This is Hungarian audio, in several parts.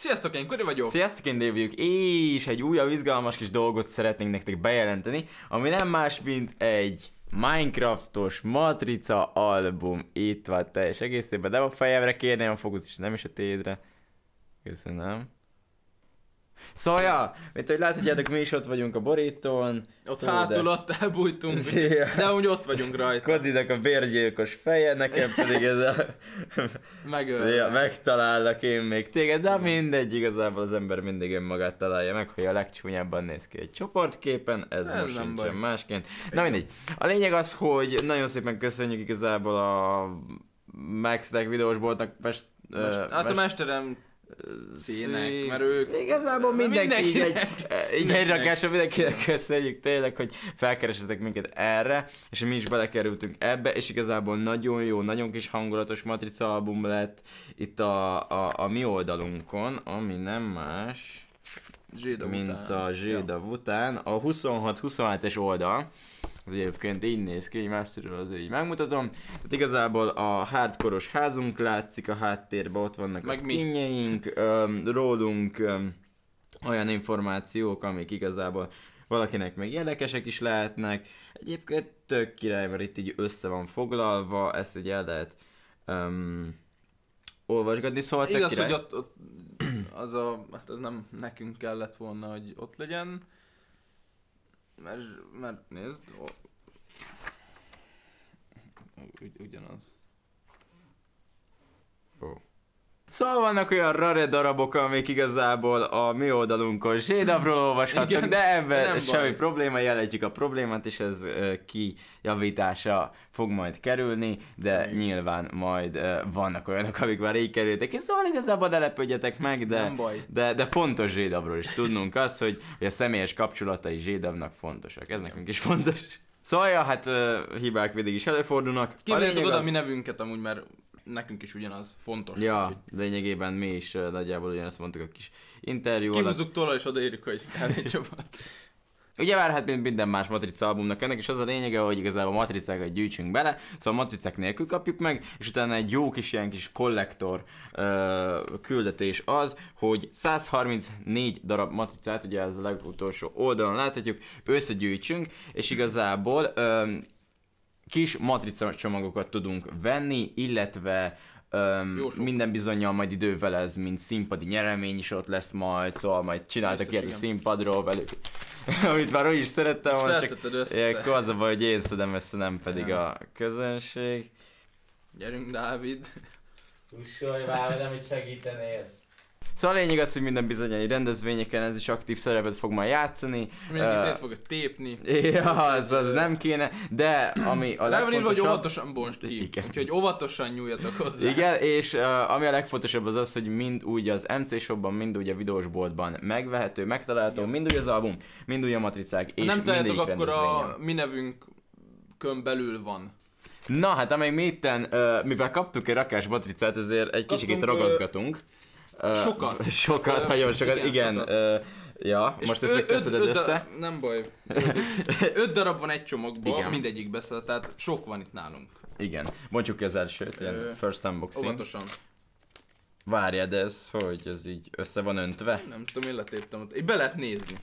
Sziasztok, én Kori vagyok. Sziasztok, én Déviuk. és egy újabb izgalmas kis dolgot szeretnénk nektek bejelenteni, ami nem más, mint egy Minecraftos matrica album. Itt van teljes egészében, de a fejemre kérném a fókusz is, nem is a tédre. Köszönöm. Szóval, ja, mint hogy láthatjátok, mi is ott vagyunk a borítón. Ott Hú, hátul, de... ott elbújtunk, Szia. de úgy ott vagyunk rajta. Kodinak a bérgyilkos feje, nekem pedig ez a... Szia, megtalállak én még téged, de hát mindegy, igazából az ember mindig önmagát találja meg, hogy a legcsúnyábban néz ki egy csoportképen, ez, ez most nem baj. másként. Na mindegy. A lényeg az, hogy nagyon szépen köszönjük igazából a Maxtek videós boltnak, Pest, Most, uh, hát a mesterem színek, mert ők... Igazából mindenki így, egy, így egy rakásra mindenkinek köszönjük tényleg, hogy felkeresetek minket erre, és mi is belekerültünk ebbe, és igazából nagyon jó, nagyon kis hangulatos Matrica album lett itt a, a, a mi oldalunkon, ami nem más... Zsédav mint után. a zsidav ja. után. A 26-27-es oldal, ez egyébként így néz ki, így messziről azért így megmutatom. Tehát igazából a hardkoros házunk látszik a háttérben, ott vannak Meg a skinjeink, um, rólunk um, olyan információk, amik igazából valakinek még érdekesek is lehetnek. Egyébként tök király, mert itt így össze van foglalva, ezt így el lehet um, olvasgatni, szóval tök Igaz, király. hogy ott, ott az a, hát ez nem nekünk kellett volna, hogy ott legyen, mert, mert nézd, ó, ugy, ugyanaz. Ó. Oh. Szóval vannak olyan rare darabok, amik igazából a mi oldalunkon zsédabról olvashatnak, Igen, de ebben semmi baj. probléma, jelentjük a problémát, és ez kijavítása fog majd kerülni, de Igen. nyilván majd vannak olyanok, amik már így kerültek. És szóval igazából ne lepődjetek meg, de, nem baj. de, de fontos zsédabról is tudnunk az, hogy, hogy a személyes kapcsolatai zsédabnak fontosak. Ez nekünk is fontos. Szóval, ja, hát uh, hibák mindig is előfordulnak. Kiváltjuk oda az... mi nevünket amúgy, mert nekünk is ugyanaz fontos. Ja, úgyhogy... lényegében mi is nagyjából ugyanazt mondtuk a kis interjú alatt. Kihúzzuk tola és odaírjuk, hogy Kávé Csaba. Ugye már hát mint minden más matrica albumnak ennek, és az a lényege, hogy igazából matricákat gyűjtsünk bele, szóval matricák nélkül kapjuk meg, és utána egy jó kis ilyen kis kollektor ö, küldetés az, hogy 134 darab matricát, ugye ez a legutolsó oldalon láthatjuk, összegyűjtsünk, és igazából ö, kis matrica csomagokat tudunk venni, illetve Öm, minden bizonyal majd idővel ez, mint színpadi nyeremény is ott lesz majd, szóval majd csináltak ilyet a színpadról velük, amit már úgy is szerettem volna, csak ilyenkor az a baj, hogy én szedem össze, nem pedig ja. a közönség. Gyerünk, Dávid! Usolj már velem, segítenél! Szóval a lényeg az, hogy minden bizonyai rendezvényeken ez is aktív szerepet fog majd játszani. Mindenki uh, szét fog tépni. Ja, az, az nem kéne, de ami a legfontosabb... Írva, hogy óvatosan bonst ki, igen. úgyhogy óvatosan nyúljatok hozzá. Igen, és uh, ami a legfontosabb az az, hogy mind úgy az MC shopban, mind úgy a videósboltban megvehető, megtalálható, igen. mind úgy az album, mind úgy a matricák, és Nem találtok, akkor a mi nevünk kön belül van. Na hát, amely mi itten, uh, mivel kaptuk egy rakás matricát, ezért egy kicsit ragozgatunk. Ö Sokat. Sokat, nagyon sokat, igen. igen sokat. Ja, és most ezt megköszönöd össze. Da, nem baj. Öt, öt darab van egy csomagban, Igen. mindegyik beszél, tehát sok van itt nálunk. Igen. Mondjuk ki az elsőt, ilyen Ö, first unboxing. Óvatosan. Várjad de ez hogy? Ez így össze van öntve? Nem tudom, én letéptem Így be lehet nézni.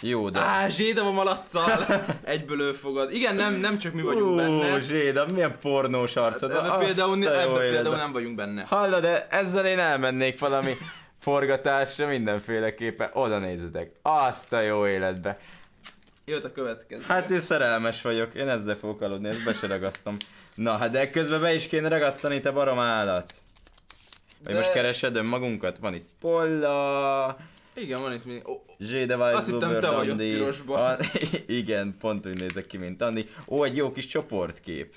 Jó, de... Á, zséda van malacsal! Egyből ő fogad. Igen, nem, nem csak mi vagyunk Ú, benne. zséda, milyen pornós arcod. Ebben például, ebbe például nem vagyunk benne. Hallod, de ezzel én elmennék valami forgatásra mindenféleképpen. Oda nézzetek. Azt a jó életbe. Jött a következő. Hát én szerelmes vagyok, én ezzel fogok aludni, ezt be se ragasztom. Na, hát de közben be is kéne ragasztani, te barom állat. Vagy de... most keresed önmagunkat? Van itt Polla, igen, van itt mi... Oh, Zsé, de várj, Azt hittem, te vagy ott pirosban. Igen, pont úgy nézek ki, mint Andy. Ó, egy jó kis csoportkép.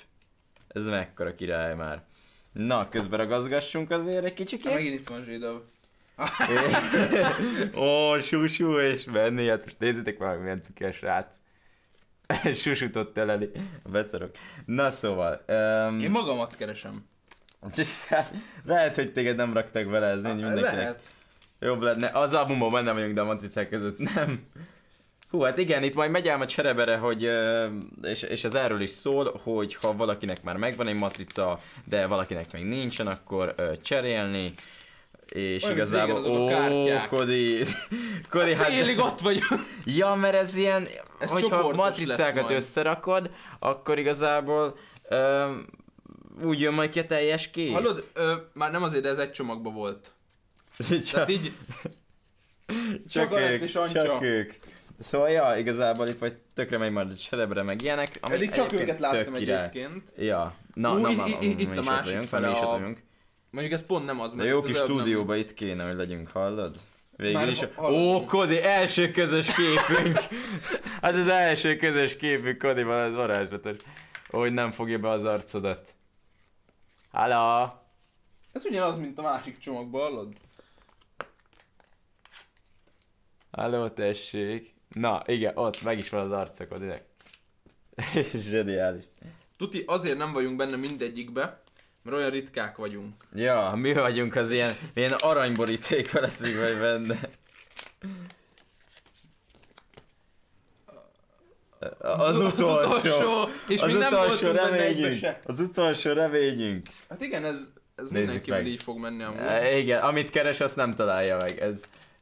Ez mekkora király már. Na, közben ragazgassunk azért egy kicsikét. Megint itt van zsidó. Ó, susú és menni, hát most nézzétek már, milyen cukés srác. Susutott elé. Beszarok. Na szóval. Um... Én magamat keresem. Hát lehet, hogy téged nem raktak bele, ez mindenkinek. Lehet. Jobb lenne. Az albumban benne vagyunk, de a matricák között nem. Hú, hát igen, itt majd megy a cserebere, hogy, és, és ez erről is szól, hogy ha valakinek már megvan egy matrica, de valakinek még nincsen, akkor cserélni, és Olyan, igazából, ó, Kodi, Kodi, hát... Félig ott vagyok. Ja, mert ez ilyen, ez hogyha matricákat összerakod, akkor igazából öm, úgy jön majd ki a teljes kép. Hallod, ö, már nem azért, de ez egy csomagba volt. Csak, így... csak, ők, és csak ők. Szóval, ja, igazából itt vagy tökre megy majd a cserebre, meg ilyenek. Ami Eddig csak őket láttam egyébként. Ja. Na, Ú, na, na, itt a másik fele a... Mondjuk ez pont nem az, mert... De jó kis stúdióban itt kéne, hogy legyünk, hallod? Végül Már is. A... Ó, Kodi, első közös képünk! hát az első közös képünk van az varázslatos. Hogy nem fogja be az arcodat. Hello! Ez ugyanaz, mint a másik csomagban, hallod? Halló, tessék. Na, igen, ott meg is van az arcokod, ideg. Zseniális. Tuti, azért nem vagyunk benne mindegyikbe, mert olyan ritkák vagyunk. Ja, mi vagyunk az ilyen, ilyen aranyboríték leszünk vagy benne. Az, az utolsó. utolsó. És az még nem utolsó nem se. Az utolsó reményünk. Hát igen, ez, ez mindenki így fog menni amúgy. E, igen, amit keres, azt nem találja meg. Ez,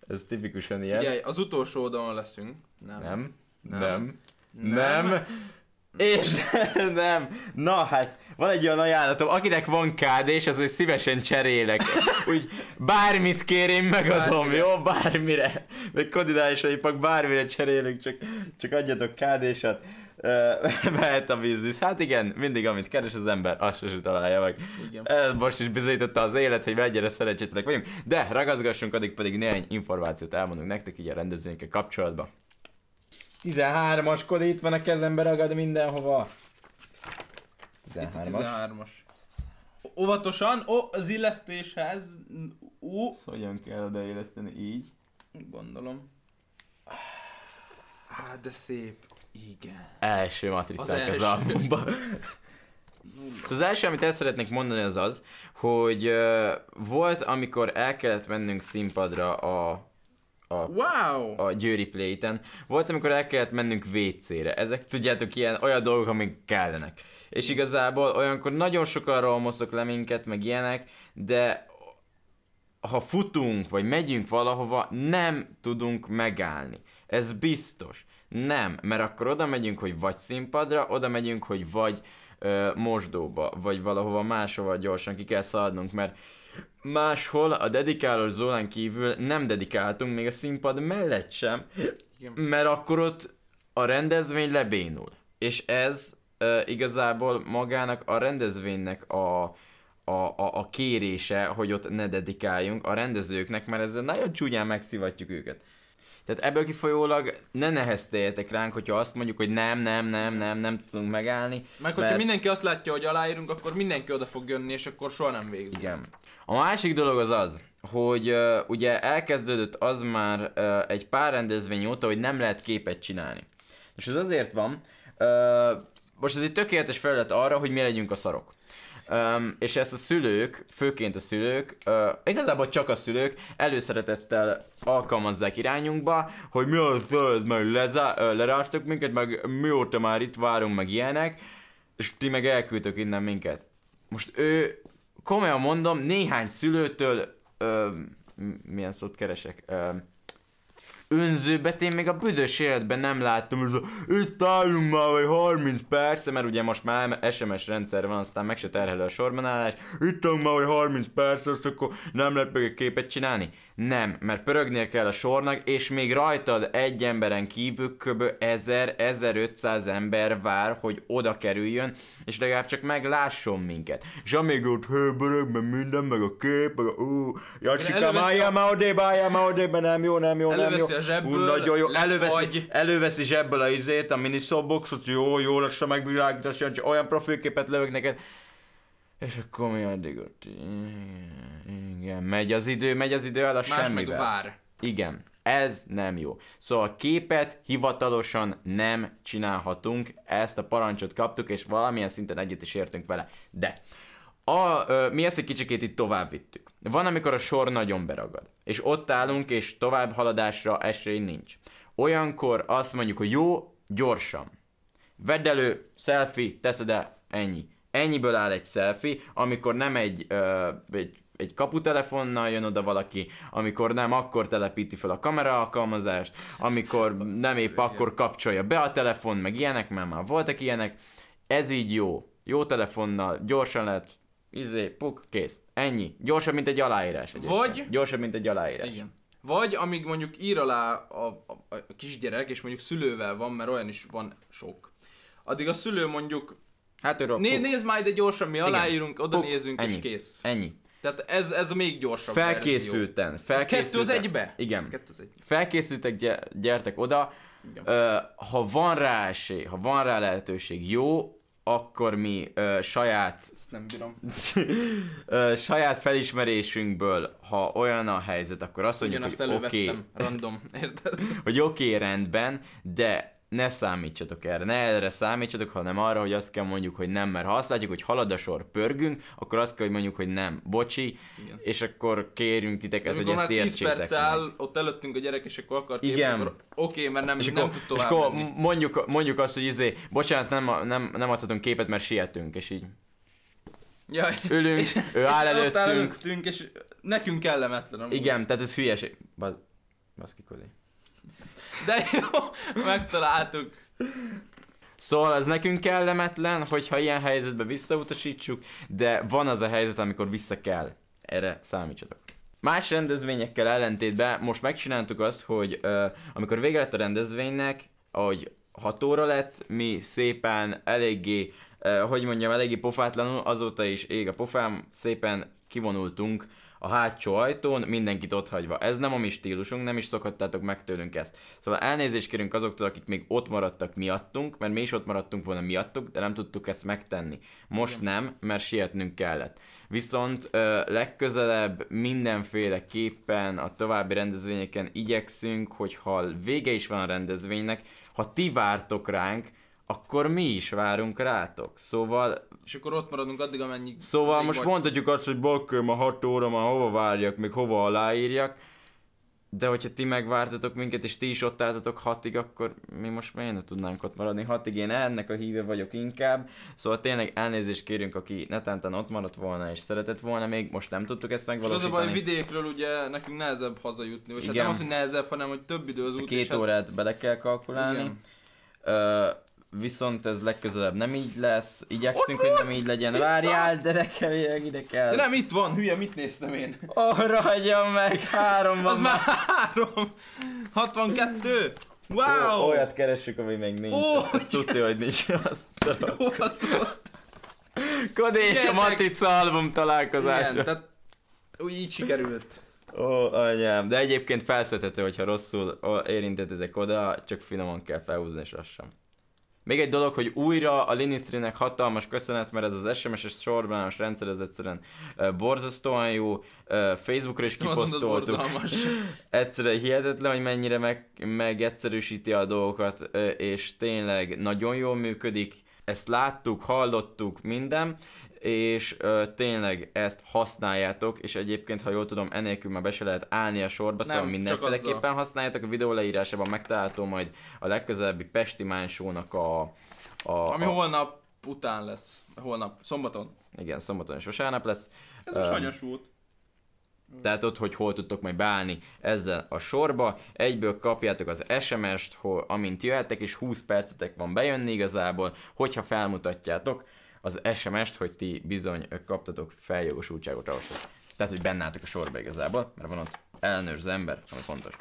ez tipikusan ilyen. Figyelj, az utolsó oldalon leszünk. Nem. Nem. Nem. Nem. nem. nem. És nem. Na hát, van egy olyan ajánlatom, akinek van kd és azért szívesen cserélek. Úgy bármit kér, én megadom, bármire. jó? Bármire. Meg pak bármire cserélünk, csak, csak adjatok kd -set. mehet a biznisz. Hát igen, mindig amit keres az ember, azt sosem találja meg. Igen. Ez most is bizonyította az élet, hogy mennyire szerencsétlenek vagyunk. De ragazgassunk, addig pedig néhány információt elmondunk nektek így a rendezvényekkel kapcsolatban. 13-as kod itt van a kezembe, ragad mindenhova. 13-as. Óvatosan, ó, az illesztéshez, ó. Szóval Ezt hogyan kell odailleszteni így? Gondolom. Hát de szép. Igen. Első matricák az, az albumban. Szóval az első, amit el szeretnék mondani, az az, hogy uh, volt, amikor el kellett mennünk színpadra a a, wow. a Győri Playten. Volt, amikor el kellett mennünk WC-re. Ezek tudjátok, ilyen olyan dolgok, amik kellenek. És igazából olyankor nagyon sokan rohamoztok le minket, meg ilyenek, de ha futunk, vagy megyünk valahova, nem tudunk megállni. Ez biztos. Nem, mert akkor oda megyünk, hogy vagy színpadra, oda megyünk, hogy vagy ö, mosdóba, vagy valahova máshova gyorsan ki kell szaladnunk, mert máshol a dedikálós zónán kívül nem dedikáltunk, még a színpad mellett sem, Igen. mert akkor ott a rendezvény lebénul. És ez ö, igazából magának a rendezvénynek a, a, a, a kérése, hogy ott ne dedikáljunk a rendezőknek, mert ezzel nagyon csúnyán megszivatjuk őket. Tehát ebből kifolyólag ne nehezteljetek ránk, hogyha azt mondjuk, hogy nem, nem, nem, nem, nem tudunk megállni. Meg hogyha mert... mindenki azt látja, hogy aláírunk, akkor mindenki oda fog jönni, és akkor soha nem végül. Igen. A másik dolog az az, hogy uh, ugye elkezdődött az már uh, egy pár rendezvény óta, hogy nem lehet képet csinálni. És ez azért van, uh, most ez egy tökéletes felület arra, hogy mi legyünk a szarok. Um, és ezt a szülők, főként a szülők, uh, igazából csak a szülők előszeretettel alkalmazzák irányunkba, hogy mi az zöld, meg lerástok minket, meg mióta már itt várunk, meg ilyenek, és ti meg elküldtök innen minket. Most ő, komolyan mondom, néhány szülőtől, uh, milyen szót keresek, uh, önzőbet én még a büdös életben nem láttam, ez a, itt állunk már vagy 30 perc, mert ugye most már SMS rendszer van, aztán meg se terhelő a sorbanállás, itt állunk már vagy 30 perc, azt akkor nem lehet meg egy képet csinálni. Nem, mert pörögnie kell a sornak, és még rajtad egy emberen kívül kb. 1000-1500 ember vár, hogy oda kerüljön, és legalább csak meglásson minket. És amíg ott hőbörög, meg minden, meg a kép, meg a ú, ja, csikám, álljál már odébb, álljál már odébb, nem jó, nem jó, nem jó a zsebből, Ú, nagyon jó. Előveszi, előveszi zsebből a izét, a miniszobboxot, jó, jó lassan megvilágítás, olyan profilképet lövök neked. És akkor mi addig ott... Igen, megy az idő, megy az idő el a semmivel. vár. Igen, ez nem jó. Szóval képet hivatalosan nem csinálhatunk, ezt a parancsot kaptuk, és valamilyen szinten egyet is értünk vele. De a, ö, mi ezt egy kicsikét itt tovább vittük. Van, amikor a sor nagyon beragad, és ott állunk, és tovább haladásra esély nincs. Olyankor azt mondjuk, hogy jó, gyorsan. Vedd elő, selfie, teszed el, ennyi. Ennyiből áll egy selfie, amikor nem egy, ö, egy egy kaputelefonnal jön oda valaki, amikor nem, akkor telepíti fel a kamera alkalmazást, amikor nem épp akkor kapcsolja be a telefon, meg ilyenek, mert már voltak ilyenek. Ez így jó. Jó telefonnal gyorsan lehet izé, puk, kész. Ennyi. Gyorsabb, mint egy aláírás. Egyébként. Vagy... Gyorsabb, mint egy aláírás. Igen. Vagy amíg mondjuk ír alá a, a, a kisgyerek, és mondjuk szülővel van, mert olyan is van sok. Addig a szülő mondjuk... Hát örök. Né, nézd már ide gyorsan, mi Igen. aláírunk, oda puk, nézünk, ennyi. és kész. Ennyi. Tehát ez, ez még gyorsabb Felkészülten. felkészülten. Ez kettő az egybe? Igen. Kettő az egybe. Felkészültek, gyertek oda. Ö, ha van rá esély, ha van rá lehetőség, jó, akkor mi ö, saját... Ezt nem bírom. ö, saját felismerésünkből, ha olyan a helyzet, akkor azt mondjuk, Ugyanazt hogy oké... Okay, random, érted? hogy oké, okay, rendben, de ne számítsatok erre, ne erre számítsatok, hanem arra, hogy azt kell mondjuk, hogy nem, mert ha azt látjuk, hogy halad a sor, pörgünk, akkor azt kell, hogy mondjuk, hogy nem, bocsi, Igen. és akkor kérünk titeket, hogy ezt értsétek 10 perc áll, ott előttünk a gyerek, és akkor akart Igen. Érni, akkor oké, okay, mert nem, és nem tud tovább És akkor menni. mondjuk, mondjuk azt, hogy izé, bocsánat, nem, nem, nem adhatunk képet, mert sietünk, és így. Ja, Ülünk, és, ő áll és előttünk. előttünk. és nekünk kellemetlen. Amúgy. Igen, tehát ez hülyeség. Baz, baszkikodik. De jó, megtaláltuk. Szóval ez nekünk kellemetlen, hogyha ilyen helyzetbe visszautasítsuk, de van az a helyzet, amikor vissza kell. Erre számítsatok. Más rendezvényekkel ellentétben most megcsináltuk azt, hogy ö, amikor vége lett a rendezvénynek, ahogy 6 óra lett, mi szépen eléggé, ö, hogy mondjam, eléggé pofátlanul, azóta is ég a pofám, szépen kivonultunk a hátsó ajtón, mindenkit ott hagyva. Ez nem a mi stílusunk, nem is szokhattátok meg tőlünk ezt. Szóval elnézést kérünk azoktól, akik még ott maradtak miattunk, mert mi is ott maradtunk volna miattuk, de nem tudtuk ezt megtenni. Most nem, mert sietnünk kellett. Viszont ö, legközelebb mindenféleképpen a további rendezvényeken igyekszünk, hogyha vége is van a rendezvénynek, ha ti vártok ránk, akkor mi is várunk rátok. Szóval... És akkor ott maradunk addig, amennyi... Szóval most vagy... mondhatjuk azt, hogy bakker, ma 6 óra, ma hova várjak, még hova aláírjak, de hogyha ti megvártatok minket, és ti is ott álltatok hatig, akkor mi most miért ne tudnánk ott maradni hatig? Én ennek a híve vagyok inkább, szóval tényleg elnézést kérünk, aki netán ott maradt volna és szeretett volna, még most nem tudtuk ezt megvalósítani. És az a baj, vidékről ugye nekünk nehezebb hazajutni, vagy Igen. hát nem az, hogy nehezebb, hanem hogy több idő az út. Két hát- órát hát... bele kell kalkulálni. Igen. Uh, viszont ez legközelebb nem így lesz, igyekszünk, hogy nem így legyen. Vissza. Várjál, de nekem ide kell. De nem, itt van, hülye, mit néztem én? Arra hagyjam meg, három van Az már három! 62! Wow! Ó, olyat keresünk, ami még nincs. Ó, azt, azt tudja, hogy nincs. Azt Jó, azt Kodi és a Matica album találkozása. Igen, tehát úgy így sikerült. Ó, anyám, de egyébként felszethető, hogyha rosszul érintetetek oda, csak finoman kell felhúzni, és lassan. Még egy dolog, hogy újra a Linistrinek hatalmas köszönet, mert ez az SMS-es sorbalános rendszer, ez egyszerűen borzasztóan jó. Facebookra is kiposztoltuk. egyszerűen hihetetlen, hogy mennyire meg, meg egyszerűsíti a dolgokat, és tényleg nagyon jól működik. Ezt láttuk, hallottuk, minden, és ö, tényleg ezt használjátok, és egyébként, ha jól tudom, enélkül már be se lehet állni a sorba, szóval Nem, szóval mindenféleképpen használjátok, a videó leírásában megtalálható majd a legközelebbi Pesti Mánsónak a, a... Ami a... holnap után lesz, holnap, szombaton. Igen, szombaton és vasárnap lesz. Ez most um, hanyas volt. Tehát ott, hogy hol tudtok majd beállni ezzel a sorba. Egyből kapjátok az SMS-t, hol, amint jöhetek, és 20 percetek van bejönni igazából, hogyha felmutatjátok, az SMS-t, hogy ti bizony kaptatok feljogosultságot ahhoz, hogy tehát, hogy bennátok a sorba igazából, mert van ott ellenőrző ember, ami fontos.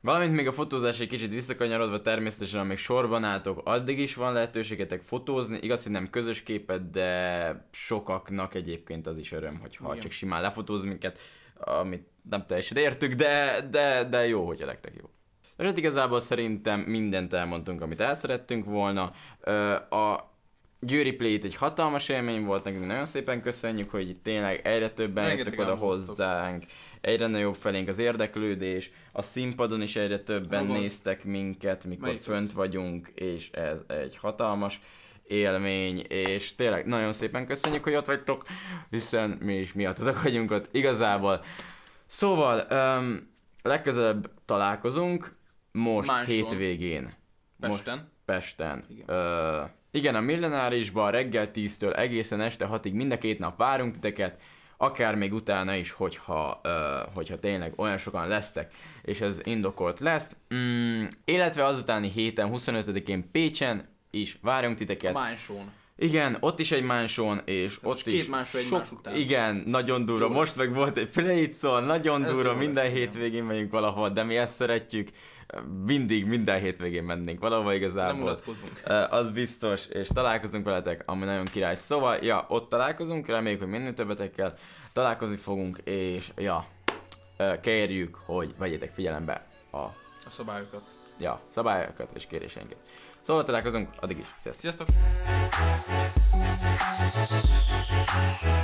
Valamint még a fotózás egy kicsit visszakanyarodva természetesen, amíg sorban álltok, addig is van lehetőségetek fotózni. Igaz, hogy nem közös képet, de sokaknak egyébként az is öröm, hogy ha csak simán lefotóz minket, amit nem teljesen értük, de, de, de jó, hogy a legtek jó. És hát igazából szerintem mindent elmondtunk, amit el szerettünk volna. A Győri Play itt egy hatalmas élmény volt nekünk, nagyon szépen köszönjük, hogy itt tényleg egyre többen jöttek oda hozzánk, egyre nagyobb felénk az érdeklődés, a színpadon is egyre többen Magaz. néztek minket, mikor Melyik fönt az? vagyunk, és ez egy hatalmas élmény, és tényleg nagyon szépen köszönjük, hogy ott vagytok, hiszen mi is azok vagyunk ott igazából. Szóval, um, legközelebb találkozunk, most Máson. hétvégén. Pesten. Most Pesten. Igen. Uh, igen, a millenárisban reggel 10-től egészen este 6-ig mind a két nap várunk titeket, akár még utána is, hogyha, uh, hogyha tényleg olyan sokan lesztek, és ez indokolt lesz. Mm, illetve azutáni héten, 25-én Pécsen is várunk titeket. A Igen, ott is egy mánsón, és ott Most is két mánsó, egy sok... után. Igen, nagyon durva. Jó, Most meg volt egy play nagyon ez durva, minden hétvégén megyünk valahol, de mi ezt szeretjük mindig, minden hétvégén mennénk valahova igazából. Nem unatkozunk. Az biztos, és találkozunk veletek, ami nagyon király. Szóval, ja, ott találkozunk, reméljük, hogy minél többetekkel találkozni fogunk, és ja, kérjük, hogy vegyétek figyelembe a... A szabályokat. Ja, szabályokat és kérésenket. Szóval találkozunk, addig is. Sziasztok! Sziasztok.